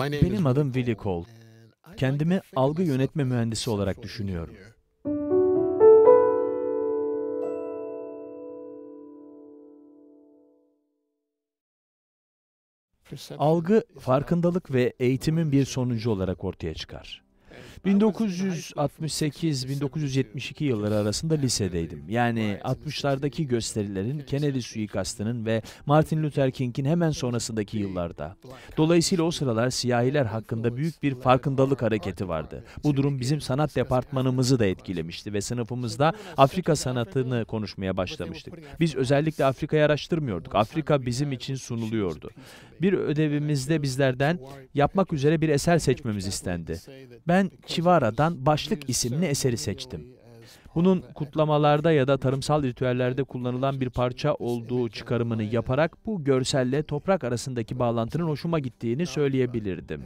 Benim adım Willy Cole. Kendimi algı yönetme mühendisi olarak düşünüyorum. Algı, farkındalık ve eğitimin bir sonucu olarak ortaya çıkar. 1968-1972 yılları arasında lisedeydim. Yani 60'lardaki gösterilerin, Kennedy suikastının ve Martin Luther King'in hemen sonrasındaki yıllarda. Dolayısıyla o sıralar siyahiler hakkında büyük bir farkındalık hareketi vardı. Bu durum bizim sanat departmanımızı da etkilemişti ve sınıfımızda Afrika sanatını konuşmaya başlamıştık. Biz özellikle Afrika'yı araştırmıyorduk. Afrika bizim için sunuluyordu bir ödevimizde bizlerden yapmak üzere bir eser seçmemiz istendi. Ben Chivara'dan Başlık isimli eseri seçtim. Bunun kutlamalarda ya da tarımsal ritüellerde kullanılan bir parça olduğu çıkarımını yaparak bu görselle toprak arasındaki bağlantının hoşuma gittiğini söyleyebilirdim.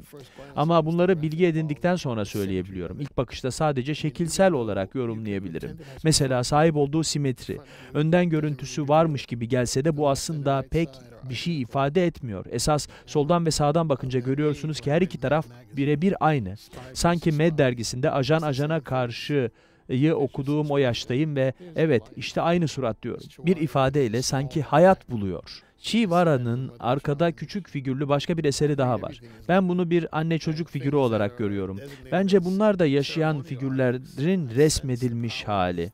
Ama bunları bilgi edindikten sonra söyleyebiliyorum. İlk bakışta sadece şekilsel olarak yorumlayabilirim. Mesela sahip olduğu simetri. Önden görüntüsü varmış gibi gelse de bu aslında pek bir şey ifade etmiyor. Esas soldan ve sağdan bakınca görüyorsunuz ki her iki taraf birebir aynı. Sanki Med dergisinde ajan ajana karşı yı okuduğum o yaştayım ve evet işte aynı surat diyorum. Bir ifadeyle sanki hayat buluyor. Chivara'nın arkada küçük figürlü başka bir eseri daha var. Ben bunu bir anne çocuk figürü olarak görüyorum. Bence bunlar da yaşayan figürlerin resmedilmiş hali.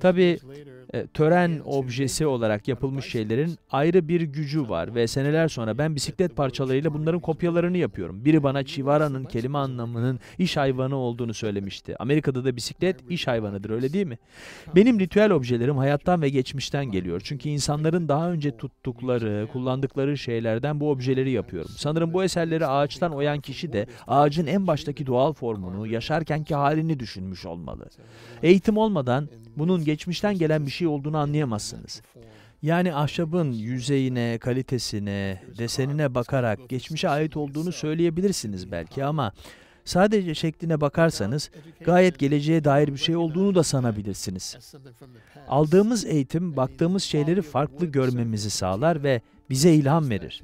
Tabi e, tören objesi olarak yapılmış şeylerin ayrı bir gücü var ve seneler sonra ben bisiklet parçalarıyla bunların kopyalarını yapıyorum. Biri bana Chivara'nın kelime anlamının iş hayvanı olduğunu söylemişti. Amerika'da da bisiklet iş hayvanıdır öyle değil mi? Benim ritüel objelerim hayattan ve geçmişten geliyor. Çünkü insanların daha önce tuttukları, kullandıkları şeylerden bu objeleri yapıyorum. Sanırım bu eserleri ağaçtan oyan kişi de ağacın en baştaki doğal formunu, yaşarkenki halini düşünmüş olmalı. Eğitim olmadan bunun geçmişten gelen bir şey olduğunu anlayamazsınız. Yani ahşabın yüzeyine, kalitesine, desenine bakarak geçmişe ait olduğunu söyleyebilirsiniz belki ama sadece şekline bakarsanız gayet geleceğe dair bir şey olduğunu da sanabilirsiniz. Aldığımız eğitim baktığımız şeyleri farklı görmemizi sağlar ve bize ilham verir.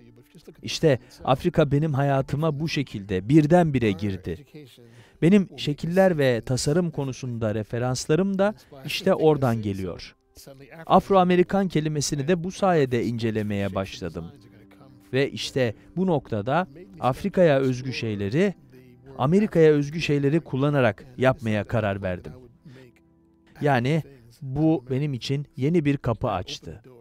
İşte Afrika benim hayatıma bu şekilde birdenbire girdi. Benim şekiller ve tasarım konusunda referanslarım da işte oradan geliyor. Afro-Amerikan kelimesini de bu sayede incelemeye başladım. Ve işte bu noktada Afrika'ya özgü şeyleri, Amerika'ya özgü şeyleri kullanarak yapmaya karar verdim. Yani bu benim için yeni bir kapı açtı.